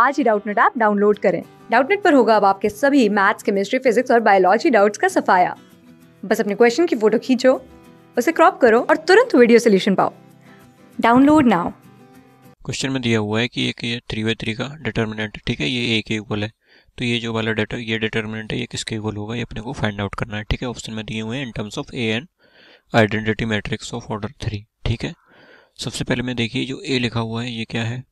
आज ही Doubtnut app download करें डाउटनेट पर होगा अब आपके सभी मैथ्स केमिस्ट्री फिजिक्स और बायोलॉजी डाउट्स का सफाया बस अपने क्वेश्चन की फोटो खींचो उसे क्रॉप करो और तुरंत वीडियो सोल्यूशन पाओ डाउनलोड नाउ क्वेश्चन में दिया हुआ है कि एक ये थ्री बाई थ्री का डिटर्मिनेंट ठीक है ये ए के इक्वल है तो ये जो वाला डेटा ये डिटर्मिनेंट है ये किसके इक्वल होगा ये अपने को फाइंड आउट करना है ठीक है ऑप्शन में दिए हुए हैं in terms of A an identity matrix of order three ठीक है सबसे पहले मैं देखिए जो ए लिखा हुआ है ये क्या है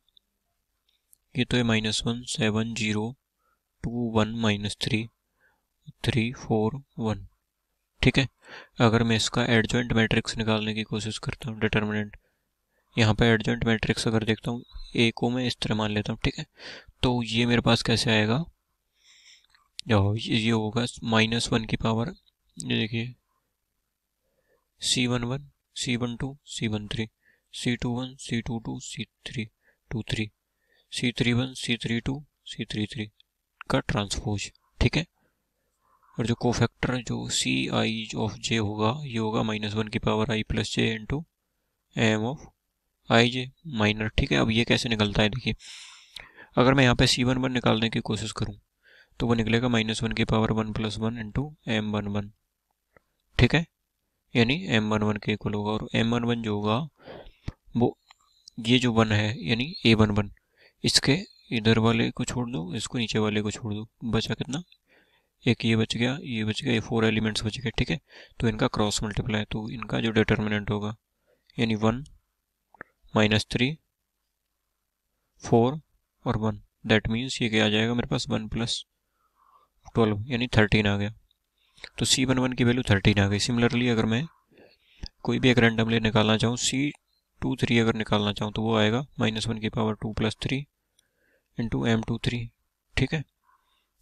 तो ये तो है minus one seven zero two one minus three three four one ठीक है अगर मैं इसका एडजॉइंट मैट्रिक्स निकालने की कोशिश करता हूँ डिटर्मिनेंट यहाँ पे एडजॉइंट मैट्रिक्स अगर देखता हूँ ए को मैं इस तरह मान लेता हूँ ठीक है तो ये मेरे पास कैसे आएगा ये होगा माइनस वन की पावर ये देखिए C one one C one two C one three C two one C two two C three two three C three one C three two C three three का transpose ठीक है और जो cofactor जो सी आई of जे होगा ये होगा minus one की power I plus J into M of I J minor ठीक है अब ये कैसे निकलता है देखिए अगर मैं यहाँ पे सी वन वन निकालने की कोशिश करूँ तो वो निकलेगा माइनस वन की power one plus one into M one one ठीक है यानी एम वन वन के इक्वल होगा और एम वन वन जो होगा वो ये जो वन है यानी ए वन वन इसके इधर वाले को छोड़ दो इसको नीचे वाले को छोड़ दो बचा कितना एक ये बच गया ये बच गया ये फोर एलिमेंट्स बच गए ठीक है तो इनका क्रॉस मल्टीप्लाई तो इनका जो डिटर्मिनेंट होगा यानी वन माइनस थ्री फोर और वन दैट मीन्स ये क्या आ जाएगा मेरे पास वन प्लस ट्वेल्व यानी थर्टीन आ गया तो सी वन वन की वैल्यू थर्टीन आ गई सिमिलरली अगर मैं कोई भी एक रैंडम निकालना चाहूँ सी टू थ्री अगर निकालना चाहूँ तो वो आएगा माइनस वन की power two plus three into M two three ठीक है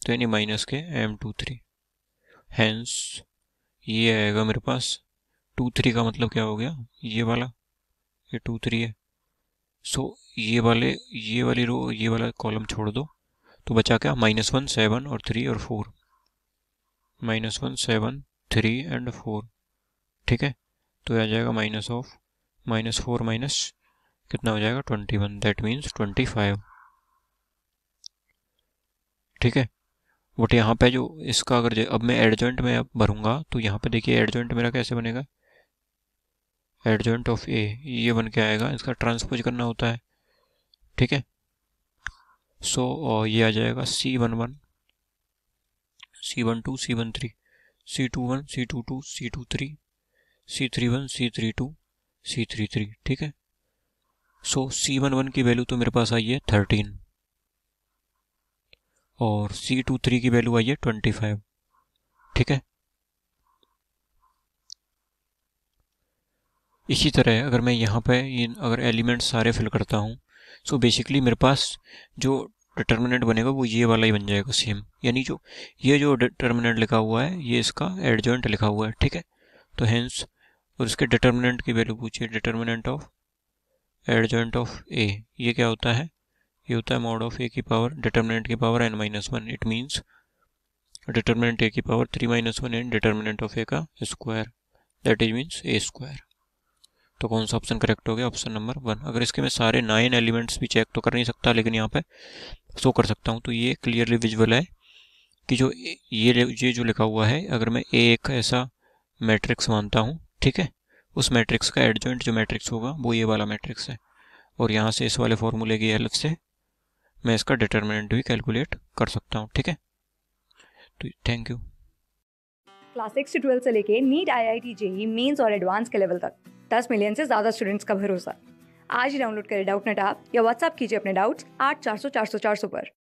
तो यानी माइनस के एम टू थ्री हैंस ये आएगा मेरे पास टू थ्री का मतलब क्या हो गया ये वाला ये टू थ्री है सो so, ये वाले ये वाली रो ये वाला कॉलम छोड़ दो तो बचा क्या माइनस वन सेवन और थ्री और four minus one seven three and four ठीक है तो आ जाएगा minus of minus four minus कितना हो जाएगा twenty one that means twenty five ठीक है बट यहाँ पे जो इसका अगर अब मैं एडजॉइंट में अब भरूंगा तो यहाँ पे देखिए एडजॉइंट मेरा कैसे बनेगा एडजॉइंट ऑफ ए ये बन के आएगा इसका ट्रांसपोज करना होता है ठीक है सो so, ये आ जाएगा C one one C one two C one three C two one C two two C two three C three one C three two C three three ठीक है सो सी वन वन की value तो मेरे पास आई है thirteen और C two three की वैल्यू आई है ट्वेंटी फाइव ठीक है इसी तरह अगर मैं यहाँ पे इन अगर एलिमेंट सारे फिल करता हूँ सो बेसिकली मेरे पास जो डिटर्मिनेंट बनेगा वो ये वाला ही बन जाएगा सेम यानी जो ये जो डिटर्मिनेंट लिखा हुआ है ये इसका एडजॉइंट लिखा हुआ है ठीक है तो हैंस और इसके डिटर्मिनेंट की वैल्यू पूछिए determinant of adjoint of A ये क्या होता है ये होता है मोड ऑफ ए की पावर डिटर्मिनेंट की power N minus one it means determinant A की power three minus one and determinant of A का square that is means A square तो कौन सा ऑप्शन करेक्ट हो गया ऑप्शन नंबर वन अगर इसके मैं सारे नाइन एलिमेंट्स भी चेक तो कर नहीं सकता लेकिन यहाँ पे शो कर सकता हूँ तो ये क्लियरली विजुअल है कि जो ये ये जो लिखा हुआ है अगर मैं ए एक ऐसा मैट्रिक्स मानता हूँ ठीक है उस मैट्रिक्स का एडजॉइंट जो मैट्रिक्स होगा वो ये वाला मैट्रिक्स है और यहाँ से इस वाले फॉर्मूले की हेल्प से मैं इसका डिटर्मिनेंट भी कैलकुलेट कर सकता हूँ ठीक है तो थैंक यू क्लास सिक्स से ट्वेल्थ से लेके NEET I I T JEE mains और एडवांस के लेवल तक दस मिलियन से ज़्यादा स्टूडेंट्स का भरोसा आज ही डाउनलोड करें डाउट नेट आप या व्हाट्सअप कीजिए अपने डाउट्स आठ चार सौ चार सौ चार सौ पर